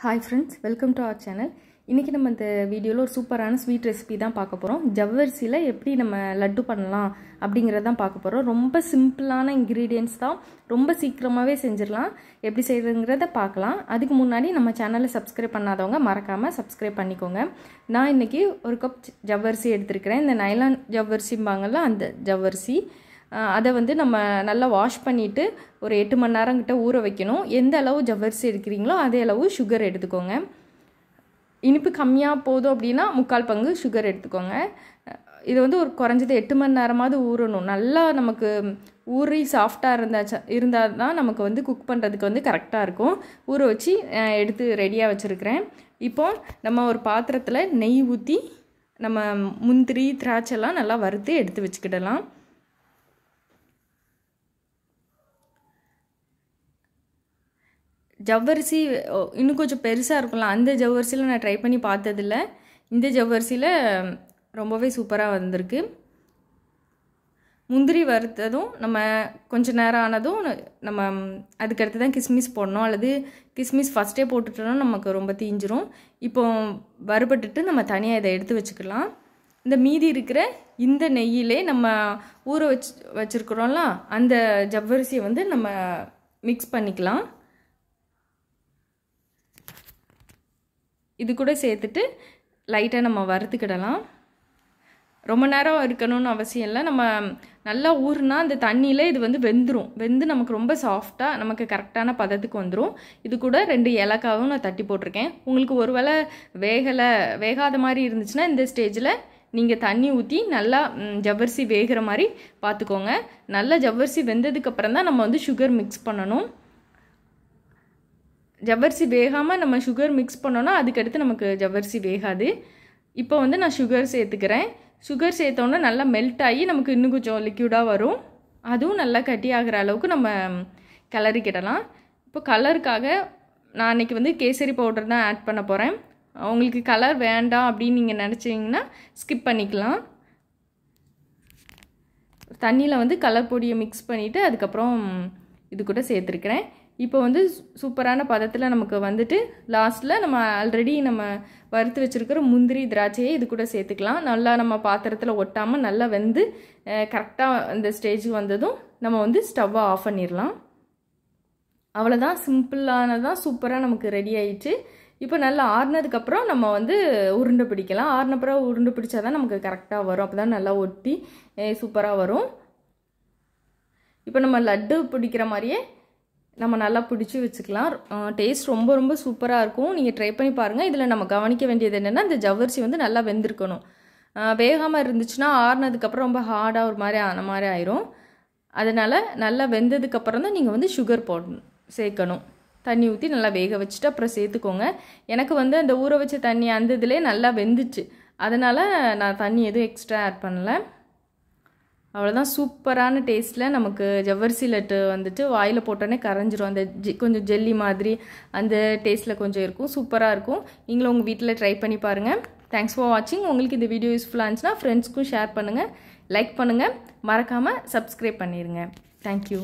hi friends welcome to our channel இன்றைக்கி நம்ம இந்த வீடியோவில் ஒரு சூப்பரான ஸ்வீட் ரெசிபி தான் பார்க்க போகிறோம் ஜவ்வரிசியில் எப்படி நம்ம லட்டு பண்ணலாம் அப்படிங்கிறதான் பார்க்க போகிறோம் ரொம்ப சிம்பிளான இன்க்ரீடியன்ஸ் தான் ரொம்ப சீக்கிரமாகவே செஞ்சிடலாம் எப்படி செய்யுதுங்கிறத பார்க்கலாம் அதுக்கு முன்னாடி நம்ம சேனலை சப்ஸ்கிரைப் பண்ணாதவங்க மறக்காமல் சப்ஸ்கிரைப் பண்ணிக்கோங்க நான் இன்றைக்கி ஒரு கப் ஜவ்வரிசி எடுத்திருக்கிறேன் இந்த நைலான் ஜவ்வரிசிம்பாங்கள்ல அந்த ஜவ்வரிசி அதை வந்து நம்ம நல்லா வாஷ் பண்ணிவிட்டு ஒரு எட்டு மணி நேரம் ஊற வைக்கணும் எந்த அளவு ஜவ்வரிசி எடுக்கிறீங்களோ அதே அளவு சுகர் எடுத்துக்கோங்க இனிப்பு கம்மியாக போதும் அப்படின்னா முக்கால் பங்கு சுகர் எடுத்துக்கோங்க இது வந்து ஒரு குறைஞ்சது எட்டு மணி நேரமாவது ஊறணும் நல்லா நமக்கு ஊறி சாஃப்டாக இருந்தாச்சா இருந்தால் தான் நமக்கு வந்து குக் பண்ணுறதுக்கு வந்து கரெக்டாக இருக்கும் ஊற வச்சு எடுத்து ரெடியாக வச்சுருக்கிறேன் இப்போ நம்ம ஒரு பாத்திரத்தில் நெய் ஊற்றி நம்ம முந்திரி திராட்சைலாம் நல்லா வறுத்து எடுத்து வச்சுக்கிடலாம் ஜவ்வரிசி இன்னும் கொஞ்சம் பெருசாக இருக்கும்ல அந்த ஜவ்வரிசியில் நான் ட்ரை பண்ணி பார்த்ததில்ல இந்த ஜவ்வரிசியில் ரொம்பவே சூப்பராக வந்திருக்கு முந்திரி வறுத்ததும் நம்ம கொஞ்சம் நேரம் ஆனதும் நம்ம அதுக்கடுத்து தான் கிஸ்மிஸ் போடணும் அல்லது கிஸ்மிஸ் ஃபஸ்ட்டே போட்டுட்டோம்னா நமக்கு ரொம்ப தீஞ்சிரும் இப்போ வறுபட்டுட்டு நம்ம தனியாக இதை எடுத்து வச்சுக்கலாம் இந்த மீதி இருக்கிற இந்த நெய்யிலே நம்ம ஊற வச்சு வச்சுருக்குறோம்ல அந்த ஜவ்வரிசியை வந்து நம்ம மிக்ஸ் பண்ணிக்கலாம் இது கூட சேர்த்துட்டு லைட்டாக நம்ம வறுத்துக்கிடலாம் ரொம்ப நேரம் இருக்கணும்னு அவசியம் இல்லை நம்ம நல்லா ஊறுனா அந்த தண்ணியில் இது வந்து வெந்துடும் வெந்து நமக்கு ரொம்ப சாஃப்டாக நமக்கு கரெக்டான பதத்துக்கு வந்துடும் இது கூட ரெண்டு ஏலக்காவும் நான் தட்டி போட்டிருக்கேன் உங்களுக்கு ஒரு வேளை வேகலை வேகாத மாதிரி இருந்துச்சுன்னா இந்த ஸ்டேஜில் நீங்கள் தண்ணி ஊற்றி நல்லா ஜவ்வரிசி வேகிற மாதிரி பார்த்துக்கோங்க நல்லா ஜவ்வரிசி வெந்ததுக்கப்புறம் தான் நம்ம வந்து சுகர் மிக்ஸ் பண்ணணும் ஜவ்வரிசி வேகாமல் நம்ம சுகர் மிக்ஸ் பண்ணோன்னா அதுக்கடுத்து நமக்கு ஜவ்வரிசி வேகாது இப்போ வந்து நான் சுகர் சேர்த்துக்கிறேன் சுகர் சேர்த்தோன்னா நல்லா மெல்ட் ஆகி நமக்கு இன்னும் கொஞ்சம் லிக்யூடாக வரும் அதுவும் நல்லா கட்டி ஆகிற அளவுக்கு நம்ம கிளறிக்கிடலாம் இப்போ கலருக்காக நான் அன்றைக்கி வந்து கேசரி பவுடர் தான் ஆட் பண்ண போகிறேன் உங்களுக்கு கலர் வேண்டாம் அப்படின்னு நீங்கள் நினச்சிங்கன்னா ஸ்கிப் பண்ணிக்கலாம் தண்ணியில் வந்து கலர் பொடியை மிக்ஸ் பண்ணிவிட்டு அதுக்கப்புறம் இது கூட சேர்த்துருக்குறேன் இப்போ வந்து சூப்பரான பதத்தில் நமக்கு வந்துட்டு லாஸ்ட்டில் நம்ம ஆல்ரெடி நம்ம வறுத்து வச்சுருக்கிற முந்திரி திராட்சையை இது கூட சேர்த்துக்கலாம் நல்லா நம்ம பாத்திரத்தில் ஒட்டாமல் நல்லா வெந்து கரெக்டாக அந்த ஸ்டேஜ் வந்ததும் நம்ம வந்து ஸ்டவ்வை ஆஃப் பண்ணிடலாம் அவ்வளோதான் சிம்பிளானதான் சூப்பராக நமக்கு ரெடி ஆயிடுச்சு இப்போ நல்லா ஆறுனதுக்கப்புறம் நம்ம வந்து உருண்டு பிடிக்கலாம் ஆறுனப்புறம் உருண்டு பிடிச்சா தான் நமக்கு கரெக்டாக வரும் அப்போ தான் நல்லா ஒட்டி சூப்பராக வரும் இப்போ நம்ம லட்டு பிடிக்கிற மாதிரியே நம்ம நல்லா பிடிச்சி வச்சுக்கலாம் டேஸ்ட் ரொம்ப ரொம்ப சூப்பராக இருக்கும் நீங்கள் ட்ரை பண்ணி பாருங்கள் இதில் நம்ம கவனிக்க வேண்டியது என்னென்னா இந்த ஜவ்வரிசி வந்து நல்லா வெந்திருக்கணும் வேகாமல் இருந்துச்சுன்னா ஆறுனதுக்கப்புறம் ரொம்ப ஹார்டாக ஒரு மாதிரி ஆன மாதிரி ஆயிரும் அதனால் நல்லா வெந்ததுக்கப்புறம் தான் நீங்கள் வந்து சுகர் போடணும் சேர்க்கணும் தண்ணி ஊற்றி நல்லா வேக வச்சுட்டு அப்புறம் சேர்த்துக்கோங்க எனக்கு வந்து அந்த ஊற வச்ச தண்ணி அந்த இதிலே நல்லா வெந்துச்சு அதனால் நான் தண்ணி எதுவும் எக்ஸ்ட்ரா ஆட் பண்ணலை அவ்வளோதான் சூப்பரான டேஸ்ட்டில் நமக்கு ஜவ்வரிசி லட்டு வந்துட்டு வாயில் போட்டோன்னே கரைஞ்சிரும் அந்த ஜி கொஞ்சம் ஜெல்லி மாதிரி அந்த டேஸ்ட்டில் கொஞ்சம் இருக்கும் சூப்பராக இருக்கும் நீங்களும் உங்கள் வீட்டில் ட்ரை பண்ணி பாருங்கள் தேங்க்ஸ் ஃபார் வாட்சிங் உங்களுக்கு இந்த வீடியோ யூஸ்ஃபுல்லாக இருந்துச்சுன்னா ஃப்ரெண்ட்ஸ்க்கும் ஷேர் பண்ணுங்கள் லைக் பண்ணுங்கள் மறக்காமல் சப்ஸ்கிரைப் பண்ணிடுங்க தேங்க்யூ